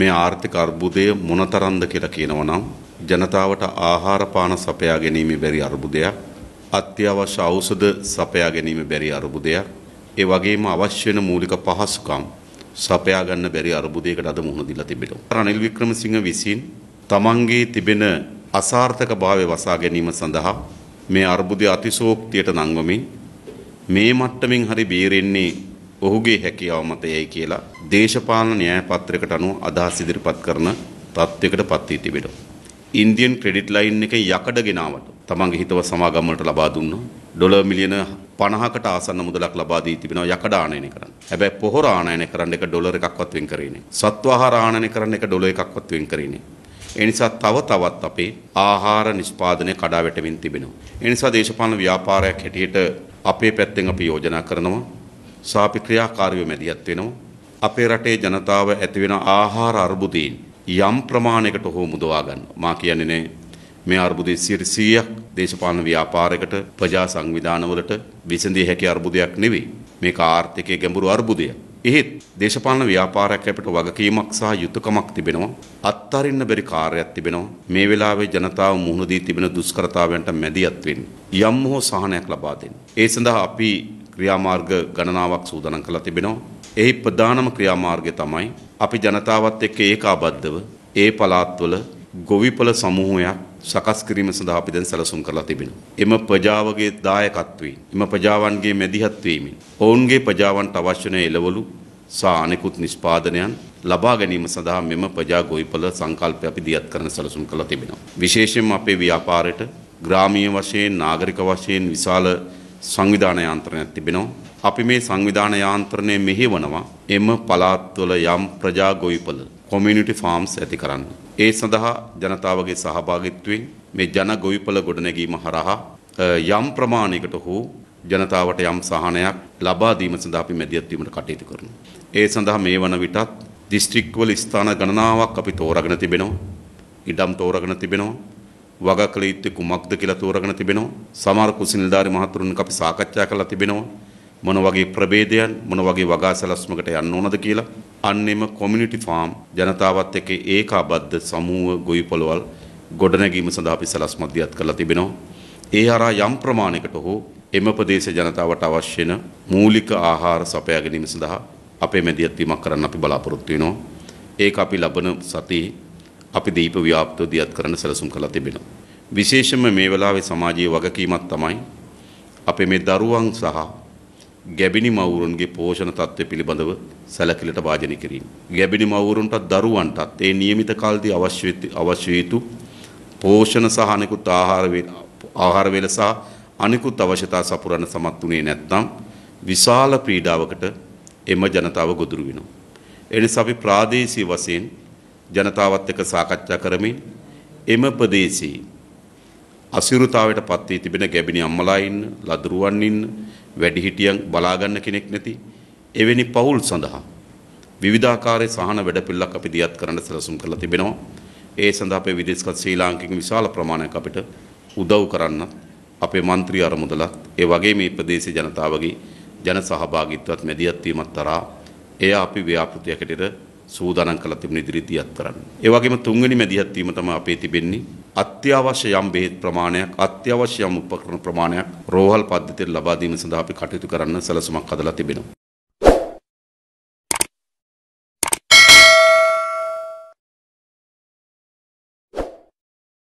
මේ ආර්ථික අර්බුදය මොනතරම්ද කියලා කියනවා නම් ජනතාවට ආහාර පාන සපයා ගැනීම බැරි අර්බුදයක් අත්‍යවශ්‍ය ඖෂධ සපයා ගැනීම බැරි අර්බුදයක් ඒ වගේම අවශ්‍ය වෙන මූලික පහසුකම් සපයා ගන්න බැරි අර්බුදයකට අද මුහුණ දීලා තිබෙනවා. රනිල් වික්‍රමසිංහ විසින් තමන්ගේ තිබෙන අසාර්ථක භාවය වසා ගැනීම සඳහා මේ අර්බුදය අතිශෝක්තියට නංවමින් මේ මට්ටමින් හරි බේරෙන්නේ ඔහුගේ හැකියාව මත යයි කියලා දේශපාලන න්‍යාය පත්‍රයකට අනුව අදහස් ඉදිරිපත් කරන තත්වයකට පත් වී තිබෙනවා. ඉන්දියන් ක්‍රෙඩිට් ලයින් එකේ යකඩ ගෙනාවට තමන්ගේ හිතව සමාගම් වලට ලබා දුන්නා. ඩොලර් මිලියන 50කට ආසන්න මුදලක් ලබා දී තිබෙනවා යකඩ ආනයනය කරන්න. හැබැයි පොහොර ආනයනය කරන්න එක ඩොලර් එකක්වත් වෙන් කරේ නෑ. සත්වාහාර ආනයනය කරන්න එක ඩොලර් එකක්වත් වෙන් කරේ නෑ. එනිසා තව තවත් අපේ ආහාර නිෂ්පාදනය කඩා වැටෙමින් තිබෙනවා. එනිසා දේශපාලන ව්‍යාපාරයක් හැටියට අපේ පැත්තෙන් අපි යෝජනා කරනවා සාපි ක්‍රියාකාරීව මැදිහත් වෙනවා. අපේ රටේ ජනතාව ඇතිවෙන ආහාර අර්බුදයෙන් යම් ප්‍රමාණයකට හෝ මුදවා ගන්න. මා කියන්නේ නේ මේ අර්බුදයේ 100ක් දේශපාලන ව්‍යාපාරයකට ප්‍රජා සංවිධානවලට විසඳිය හැකි අර්බුදයක් නෙවෙයි. මේක ආර්ථිකයේ ගැඹුරු අර්බුදයක්. එහෙත් දේශපාලන ව්‍යාපාරයක් අපිට වගකීමක් සහ යුතුයකමක් තිබෙනවා. අත්හරින්න බැරි කාර්යයක් තිබෙනවා. මේ වෙලාවේ ජනතාව මුහුණ දී තිබෙන දුෂ්කරතාවයන්ට මැදිහත් වෙන්න. යම් හෝ සහනයක් ලබා දෙන්න. ඒ සඳහා අපි ක්‍රියාමාර්ග ගණනාවක් සූදනම් කළා තිබෙනවා. එහි ප්‍රධානම ක්‍රියාමාර්ගය තමයි අපි ජනතාවත් එක්ක ඒකාබද්ධව ඒ පළාත්වල ගොවිපළ සමූහයක් සකස් කිරීම සඳහා අපි දැන් සැලසුම් කරලා තිබෙනවා. එම ප්‍රජාවගේ දායකත්වයෙන්, එම ප්‍රජාවන්ගේ මැදිහත් වීමෙන්, ඔවුන්ගේ ප්‍රජාවන්ට අවශ්‍ය වන එළවලු සා අනෙකුත් නිෂ්පාදනයන් ලබා ගැනීම සඳහා මෙම ප්‍රජා ගොවිපළ සංකල්පය අපි දියත් කරන සැලසුම් කරලා තිබෙනවා. විශේෂයෙන්ම අපේ ව්‍යාපාරයට ග්‍රාමීය වශයෙන්, නාගරික වශයෙන් විශාල සංවිධාන යාන්ත්‍රණයක් තිබෙනවා. අපි මේ සංවිධාන යාන්ත්‍රණය මෙහෙවනවා එම පළාත්වල යම් ප්‍රජා ගොවිපළ කොමියුනිටි ෆාම්ස් ඇති කරන්න. ඒ සඳහා ජනතාවගේ සහභාගිත්වයෙන් මේ ජන ගොවිපළ ගොඩනැගීම හරහා යම් ප්‍රමාණයකට හෝ ජනතාවට යම් සහනයක් ලබා දීම සඳහා අපි මැදිහත් වීමට කටයුතු කරනවා. ඒ සඳහා මේ වන විටත් දිස්ත්‍රික්කවල ස්ථාන ගණනාවක් අපි තෝරාගෙන තිබෙනවා. ඉඩම් තෝරාගෙන තිබෙනවා. වග කළ යුත්තේ කුමක්ද කියලා තෝරගෙන තිබෙනවා. සමහර කුසින නිලධාරි මහතුරුන් අපි සාකච්ඡා කරලා තිබෙනවා. මොන වගේ ප්‍රභේදයන් මොන වගේ වගා සැලැස්මකට යන්න ඕනද කියලා. අන්නෙම කොමියුනිටි ෆාම් ජනතාවත් එක්ක ඒකාබද්ධ සමූහ ගොවි පොළවල් ගොඩනැගීම සඳහා අපි සැලැස්මක් දියත් කරලා තිබෙනවා. ඒ හරහා යම් ප්‍රමාණයකට හෝ එම ප්‍රදේශ ජනතාවට අවශ්‍ය මූලික ආහාර සපයා ගැනීම සඳහා අපේ මැදිහත්වීමක් කරන්න අපි බලාපොරොත්තු වෙනවා. ඒක අපි ලබන සතියේ අපි දීප ව්‍යාප්තව දියත් කරන්න සැලසුම් කළා තිබෙනවා. විශේෂම මේ වෙලාවේ සමාජයේ වගකීමක් තමයි අපේ මේ දරුවන් සහ ගැබිනි මවුරුන්ගේ පෝෂණ තත්ත්වය පිළිබඳව සැලකිලට වාජනය කිරීම. ගැබිනි මවුරුන්ටත් දරුවන්ටත් ඒ නියමිත කාලදී අවශ්‍ය අවශ්‍ය යුතු පෝෂණ සහ අනෙකුත් ආහාර ආහාර වේල සහ අනෙකුත් අවශ්‍යතා සපුරන්න සමත් වුණේ නැත්නම් විශාල පීඩාවකට එම ජනතාව ගොදුරු වෙනවා. එනිසා අපි ප්‍රාදේශීය වශයෙන් ජනතාවත් එක්ක සාකච්ඡා කරමින් එම ප්‍රදේශයේ අසිරුතාවයට පත් වී තිබෙන ගැබිනි අම්මලා ඉන්න, ලදරුවන් ඉන්න, වැඩිහිටියන් බලා ගන්න කෙනෙක් නැති එවැනි පවුල් සඳහා විවිධාකාරයේ සහන වැඩපිළිවෙලක් අපි දියත් කරන්න සැලසුම් කරලා තිබෙනවා. ඒ සඳහා අපේ විදේශගත ශ්‍රී ලාංකික විශාල ප්‍රමාණයක් අපිට උදව් කරන්න අපේ മന്ത്രി අරමුදලත් ඒ වගේ මේ ප්‍රදේශයේ ජනතාවගේ ජන සහභාගීත්වයක් මැදිහත් වීමත් තරහා එය අපි ව්‍යාපෘතියකට සූදානම් කළා තිබුණ ඉදිරිදියත් කරන්න. ඒ වගේම තුන්වෙනි මැදිහත් වීම තමයි අපේ තිබෙන්නේ අත්‍යවශ්‍ය යම් බෙහෙත් ප්‍රමාණයක් අත්‍යවශ්‍ය යම් උපකරණ ප්‍රමාණයක් රෝහල් පද්ධතියට ලබා දීම සඳහා අපි කටයුතු කරන්න සැලසුමක් හදලා තිබෙනවා.